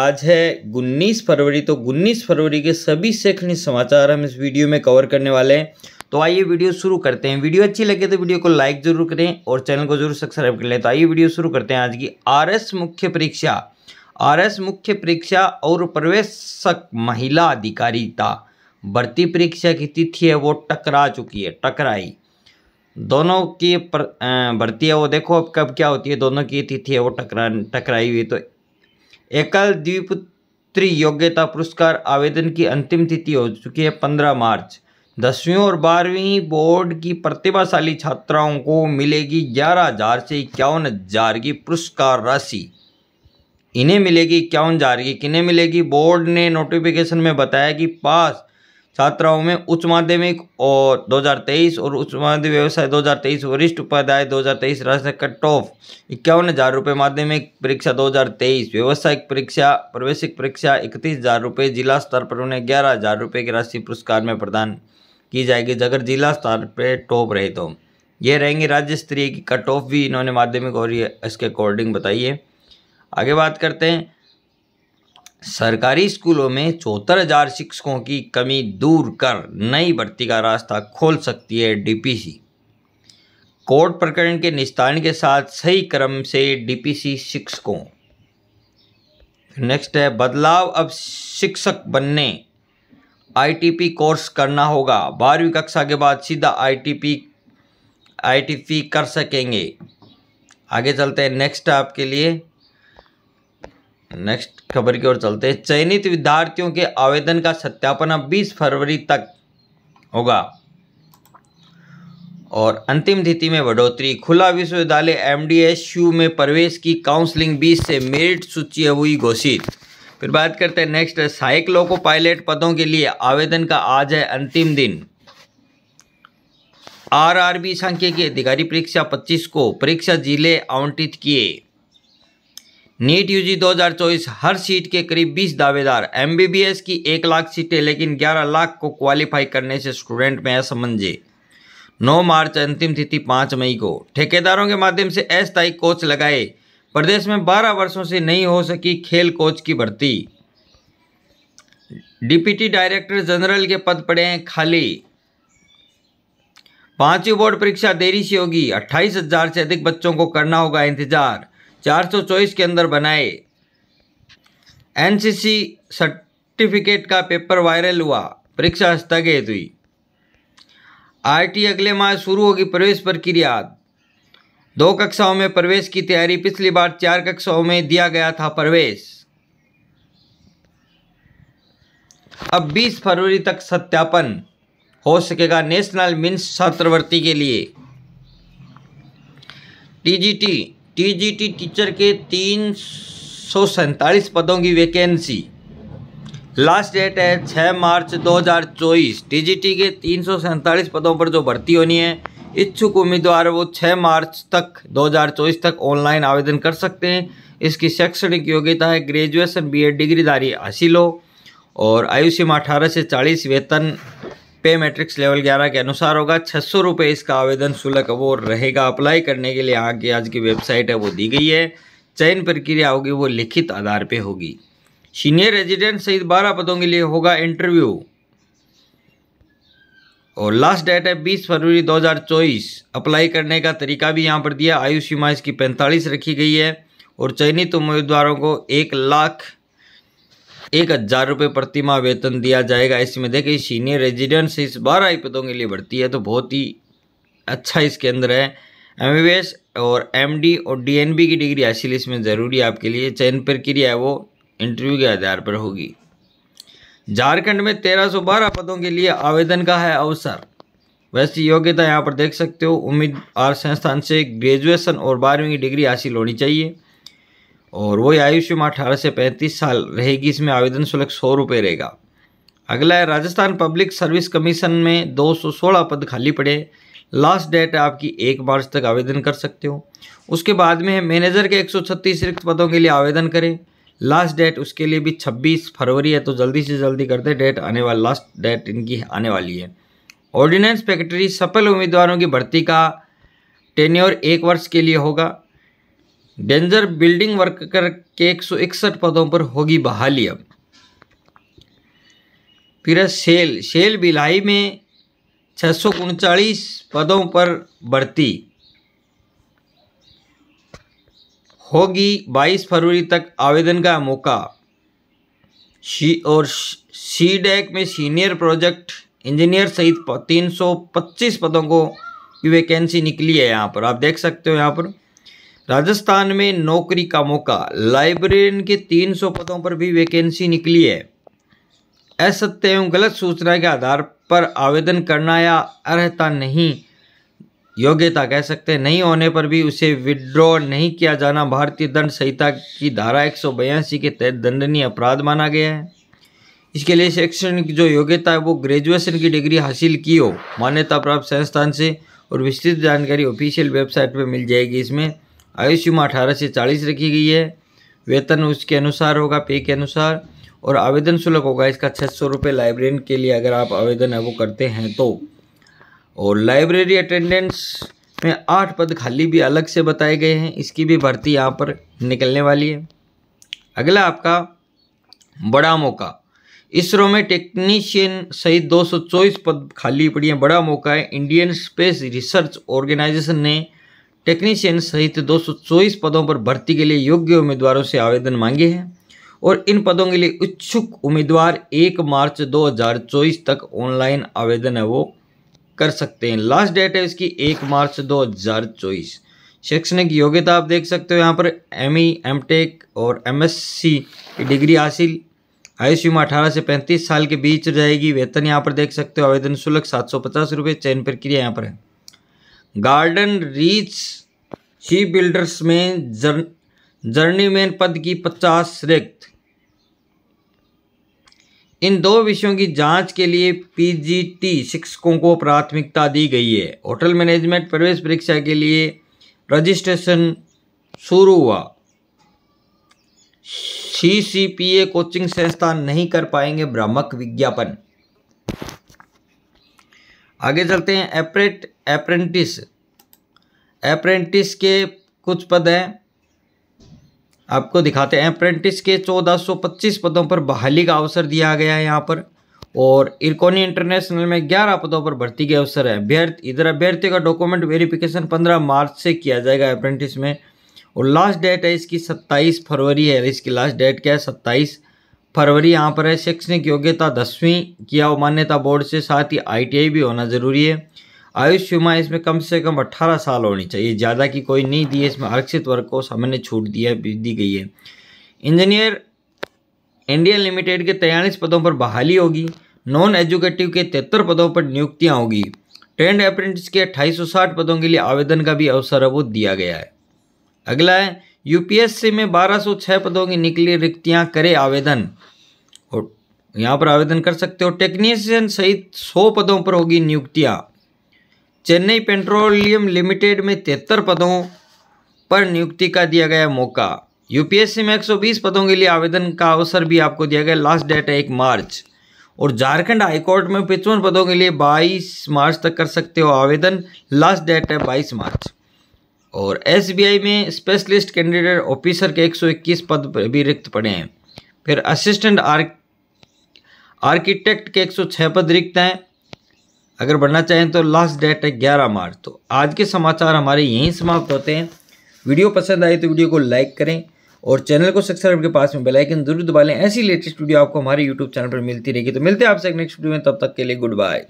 आज है उन्नीस फरवरी तो उन्नीस फरवरी के सभी शैक्षणिक समाचार हम इस वीडियो में कवर करने वाले हैं तो आइए वीडियो शुरू करते हैं वीडियो अच्छी लगे तो वीडियो को लाइक जरूर करें और चैनल को जरूर सब्सक्राइब कर लें तो आइए वीडियो शुरू करते हैं आज की आरएस मुख्य परीक्षा आरएस मुख्य परीक्षा और प्रवेशक महिला अधिकारिता भर्ती परीक्षा की तिथि है वो टकरा चुकी है टकराई दोनों की भर्ती है वो देखो अब कब क्या होती है दोनों की तिथि है वो टकरा टकराई हुई तो एकल द्विपुत्री योग्यता पुरस्कार आवेदन की अंतिम तिथि हो चुकी है पंद्रह मार्च दसवीं और बारहवीं बोर्ड की प्रतिभाशाली छात्राओं को मिलेगी ग्यारह हजार से इक्यावन हजार की पुरस्कार राशि इन्हें मिलेगी इक्यावन हजार की किन्हें मिलेगी बोर्ड ने नोटिफिकेशन में बताया कि पास छात्राओं में उच्च माध्यमिक और 2023 और उच्च माध्यमिक व्यवसाय 2023 वरिष्ठ उपाध्याय 2023 राष्ट्रीय कट ऑफ इक्यावन हज़ार रुपये माध्यमिक परीक्षा 2023 व्यावसायिक परीक्षा प्रवेशिक परीक्षा इकतीस हज़ार रुपये जिला स्तर पर उन्हें ग्यारह हज़ार रुपये की राशि पुरस्कार में प्रदान की जाएगी अगर जिला स्तर पर टॉप रहे तो ये रहेंगे राज्य स्तरीय की कट ऑफ भी इन्होंने माध्यमिक और इसके अकॉर्डिंग बताइए आगे बात करते हैं सरकारी स्कूलों में चौहत्तर हजार शिक्षकों की कमी दूर कर नई भर्ती का रास्ता खोल सकती है डीपीसी कोर्ट प्रकरण के निस्तारण के साथ सही क्रम से डीपीसी शिक्षकों नेक्स्ट है बदलाव अब शिक्षक बनने आईटीपी कोर्स करना होगा बारहवीं कक्षा के बाद सीधा आईटीपी आईटीपी कर सकेंगे आगे चलते हैं नेक्स्ट आपके लिए नेक्स्ट खबर की ओर चलते हैं चयनित विद्यार्थियों के आवेदन का सत्यापन अब बीस फरवरी तक होगा और अंतिम तिथि में बढ़ोतरी खुला विश्वविद्यालय एमडीएसयू में प्रवेश की काउंसलिंग 20 से मेरिट सूची हुई घोषित फिर बात करते हैं नेक्स्ट सहायक लोको पायलट पदों के लिए आवेदन का आज है अंतिम दिन आरआरबी की अधिकारी परीक्षा 25 को परीक्षा जिले आवंटित किए नीट यूजी 2024 हर सीट के करीब 20 दावेदार एमबीबीएस की एक लाख सीटें लेकिन 11 लाख को क्वालिफाई करने से स्टूडेंट में असमंजे 9 मार्च अंतिम तिथि 5 मई को ठेकेदारों के माध्यम से अस्थायी कोच लगाए प्रदेश में 12 वर्षों से नहीं हो सकी खेल कोच की भर्ती डिप्टी डायरेक्टर जनरल के पद पड़े हैं खाली पांचवी बोर्ड परीक्षा देरी से होगी अट्ठाईस हजार से अधिक बच्चों को करना होगा इंतजार 424 के अंदर बनाए एनसीसी सर्टिफिकेट का पेपर वायरल हुआ परीक्षा स्थगित हुई आरटी अगले माह शुरू होगी प्रवेश प्रक्रिया दो कक्षाओं में प्रवेश की तैयारी पिछली बार चार कक्षाओं में दिया गया था प्रवेश अब 20 फरवरी तक सत्यापन हो सकेगा नेशनल मिन्स छात्रवृत्ति के लिए टीजीटी टीजीटी टीचर के तीन सौ सैंतालीस पदों की वैकेंसी लास्ट डेट है 6 मार्च 2024 टीजीटी के तीन सौ सैंतालीस पदों पर जो भर्ती होनी है इच्छुक उम्मीदवार वो 6 मार्च तक 2024 तक ऑनलाइन आवेदन कर सकते हैं इसकी शैक्षणिक योग्यता है ग्रेजुएशन बीएड डिग्रीधारी हासिल हो और आयु सीमा अठारह से चालीस वेतन पे मैट्रिक्स लेवल 11 के अनुसार होगा छह सौ इसका आवेदन शुल्क वो रहेगा अप्लाई करने के लिए आगे आज की वेबसाइट है वो दी गई है चयन प्रक्रिया होगी वो लिखित आधार पे होगी सीनियर रेजिडेंट सहित 12 पदों के लिए होगा इंटरव्यू और लास्ट डेट है 20 फरवरी 2024 अप्लाई करने का तरीका भी यहाँ पर दिया आयु सीमा इसकी पैंतालीस रखी गई है और चयनित उम्मीदवारों को एक लाख एक हजार रुपये प्रति माह वेतन दिया जाएगा इसमें देखिए सीनियर रेजिडेंट्स इस बारह आई पदों के लिए बढ़ती है तो बहुत ही अच्छा इसके अंदर है एम और एम और डी की डिग्री हासिल इसमें ज़रूरी है आपके लिए चयन प्रक्रिया है वो इंटरव्यू के आधार पर होगी झारखंड में बारह पदों के लिए आवेदन का है अवसर वैसे योग्यता यहाँ पर देख सकते हो उम्मीदवार संस्थान से ग्रेजुएशन और बारहवीं की डिग्री हासिल होनी चाहिए और वही आयु सीमा अठारह से पैंतीस साल रहेगी इसमें आवेदन शुल्क सौ रुपये रहेगा अगला है राजस्थान पब्लिक सर्विस कमीशन में 216 पद खाली पड़े लास्ट डेट है आपकी एक मार्च तक आवेदन कर सकते हो उसके बाद में मैनेजर के 136 रिक्त पदों के लिए आवेदन करें लास्ट डेट उसके लिए भी 26 फरवरी है तो जल्दी से जल्दी कर डेट आने वाली लास्ट डेट इनकी आने वाली है ऑर्डिनेंस सेक्रेटरी सफल उम्मीदवारों की भर्ती का टेन्योर एक वर्ष के लिए होगा डेंजर बिल्डिंग वर्कर के एक सौ इकसठ पदों पर होगी बहाली अब फिर सेल सेल बिलाई में छः सौ उनचालीस पदों पर बढ़ती होगी 22 फरवरी तक आवेदन का मौका सी और सी डैक में सीनियर प्रोजेक्ट इंजीनियर सहित 325 पदों को की वैकेंसी निकली है यहाँ पर आप देख सकते हो यहाँ पर राजस्थान में नौकरी का मौका लाइब्रेरियन के 300 पदों पर भी वैकेंसी निकली है असत्य एवं गलत सूचना के आधार पर आवेदन करना या अर्हता नहीं योग्यता कह सकते नहीं होने पर भी उसे विड्रॉ नहीं किया जाना भारतीय दंड संहिता की धारा एक के तहत दंडनीय अपराध माना गया है इसके लिए शैक्षणिक जो योग्यता है वो ग्रेजुएशन की डिग्री हासिल की हो मान्यता प्राप्त संस्थान से और विस्तृत जानकारी ऑफिशियल वेबसाइट पर मिल जाएगी इसमें आयु सीमा अठारह से चालीस रखी गई है वेतन उसके अनुसार होगा पे के अनुसार और आवेदन शुल्क होगा इसका छः सौ रुपये लाइब्रेरियन के लिए अगर आप आवेदन है वो करते हैं तो और लाइब्रेरी अटेंडेंस में आठ पद खाली भी अलग से बताए गए हैं इसकी भी भर्ती यहाँ पर निकलने वाली है अगला आपका बड़ा मौका इसरो में टेक्नीशियन सहित दो सौ चौबीस पद खाली पड़ी हैं बड़ा मौका है इंडियन स्पेस रिसर्च ऑर्गेनाइजेशन ने टेक्नीशियन सहित दो पदों पर भर्ती के लिए योग्य उम्मीदवारों से आवेदन मांगे हैं और इन पदों के लिए इच्छुक उम्मीदवार 1 मार्च 2024 तक ऑनलाइन आवेदन है वो कर सकते हैं लास्ट डेट है इसकी 1 मार्च 2024 शैक्षणिक योग्यता आप देख सकते हो यहाँ पर एम ई एम टेक और एम एस सी की डिग्री हासिल आयु सीमा अठारह से पैंतीस साल के बीच रहेगी वेतन यहाँ पर देख सकते हो आवेदन शुल्क सात सौ पचास रुपये चयन प्रक्रिया यहाँ पर है गार्डन रीच शी बिल्डर्स में जर, जर्नीमैन पद की पचास रिक्त इन दो विषयों की जांच के लिए पीजीटी शिक्षकों को प्राथमिकता दी गई है होटल मैनेजमेंट प्रवेश परीक्षा के लिए रजिस्ट्रेशन शुरू हुआ सी सी पी ए कोचिंग संस्थान नहीं कर पाएंगे भ्रामक विज्ञापन आगे चलते हैं एपरेट अप्रेंटिस अप्रेंटिस के कुछ पद हैं आपको दिखाते हैं अप्रेंटिस के 1425 पदों पर बहाली का अवसर दिया गया है यहाँ पर और इरकोनी इंटरनेशनल में 11 पदों पर भर्ती के अवसर है अभ्यर्थी इधर अभ्यर्थी का डॉक्यूमेंट वेरिफिकेशन 15 मार्च से किया जाएगा अप्रेंटिस में और लास्ट डेट है इसकी 27 फरवरी है इसकी लास्ट डेट क्या है सत्ताईस फरवरी यहाँ पर है शैक्षणिक योग्यता दसवीं की मान्यता बोर्ड से साथ ही आईटीआई भी होना ज़रूरी है आयुष सीमा इसमें कम से कम 18 साल होनी चाहिए ज़्यादा की कोई नहीं दी है इसमें आरक्षित वर्ग को सामान्य छूट दिया दी गई है इंजीनियर इंडियन लिमिटेड के तैयलीस पदों पर बहाली होगी नॉन एजुकेटिव के तिहत्तर पदों पर नियुक्तियाँ होगी ट्रेंड अप्रेंटिस के अट्ठाईस पदों के लिए आवेदन का भी अवसर अब दिया गया है अगला है यूपीएससी में 1206 पदों की निकली रिक्तियां करे आवेदन और यहाँ पर आवेदन कर सकते हो टेक्नीशियन सहित 100 पदों पर होगी नियुक्तियाँ चेन्नई पेट्रोलियम लिमिटेड में तिहत्तर पदों पर नियुक्ति का दिया गया मौका यूपीएससी में 120 पदों के लिए आवेदन का अवसर भी आपको दिया गया लास्ट डेट है एक मार्च और झारखंड हाईकोर्ट में पिचवन पदों के लिए 22 मार्च तक कर सकते हो आवेदन लास्ट डेट है 22 मार्च और एसबीआई में स्पेशलिस्ट कैंडिडेट ऑफिसर के 121 पद भी रिक्त पड़े हैं फिर असिस्टेंट आर आर्किटेक्ट के 106 पद रिक्त हैं अगर बढ़ना चाहें तो लास्ट डेट है 11 मार्च तो आज के समाचार हमारे यहीं समाप्त होते हैं वीडियो पसंद आए तो वीडियो को लाइक करें और चैनल को सब्सक्राइब के पास में बेलाइकन जरूर दबा लें ऐसी लेटेस्ट वीडियो आपको हमारे यूट्यूब चैनल पर मिलती रहेगी तो मिलते हैं आपसे नेक्स्ट वीडियो में तब तक के लिए गुड बाय